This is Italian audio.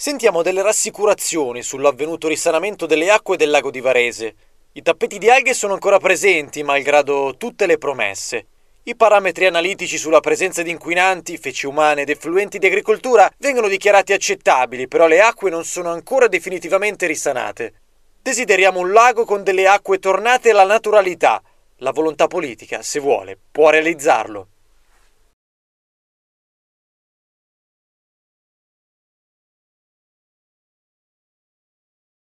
Sentiamo delle rassicurazioni sull'avvenuto risanamento delle acque del lago di Varese. I tappeti di alghe sono ancora presenti, malgrado tutte le promesse. I parametri analitici sulla presenza di inquinanti, feci umane ed effluenti di agricoltura vengono dichiarati accettabili, però le acque non sono ancora definitivamente risanate. Desideriamo un lago con delle acque tornate alla naturalità. La volontà politica, se vuole, può realizzarlo.